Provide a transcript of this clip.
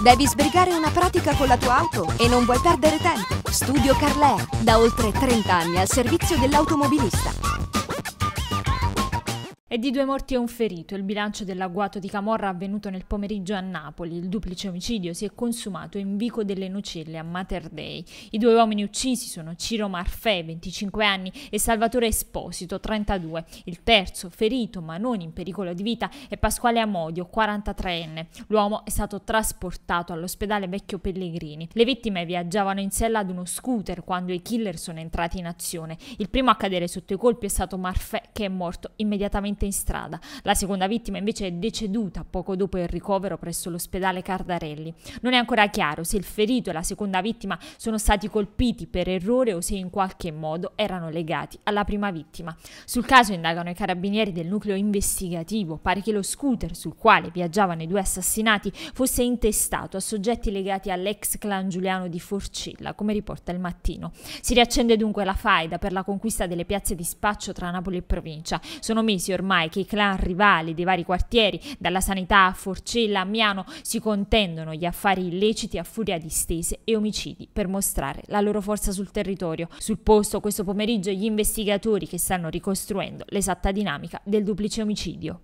Devi sbrigare una pratica con la tua auto e non vuoi perdere tempo. Studio Carlea, da oltre 30 anni al servizio dell'automobilista. È di due morti e un ferito il bilancio dell'agguato di Camorra avvenuto nel pomeriggio a Napoli. Il duplice omicidio si è consumato in Vico delle Nucelle a Mater Dei. I due uomini uccisi sono Ciro Marfè, 25 anni, e Salvatore Esposito, 32. Il terzo, ferito ma non in pericolo di vita, è Pasquale Amodio, 43enne. L'uomo è stato trasportato all'ospedale Vecchio Pellegrini. Le vittime viaggiavano in sella ad uno scooter quando i killer sono entrati in azione. Il primo a cadere sotto i colpi è stato Marfè, che è morto immediatamente morte in strada. La seconda vittima invece è deceduta poco dopo il ricovero presso l'ospedale Cardarelli. Non è ancora chiaro se il ferito e la seconda vittima sono stati colpiti per errore o se in qualche modo erano legati alla prima vittima. Sul caso indagano i carabinieri del nucleo investigativo. Pare che lo scooter sul quale viaggiavano i due assassinati fosse intestato a soggetti legati all'ex clan Giuliano di Forcilla, come riporta il mattino. Si riaccende dunque la faida per la conquista delle piazze di spaccio tra Napoli e provincia. Sono mesi ormai ormai che i clan rivali dei vari quartieri, dalla sanità a Forcella a Miano, si contendono gli affari illeciti a furia di stese e omicidi per mostrare la loro forza sul territorio. Sul posto questo pomeriggio gli investigatori che stanno ricostruendo l'esatta dinamica del duplice omicidio.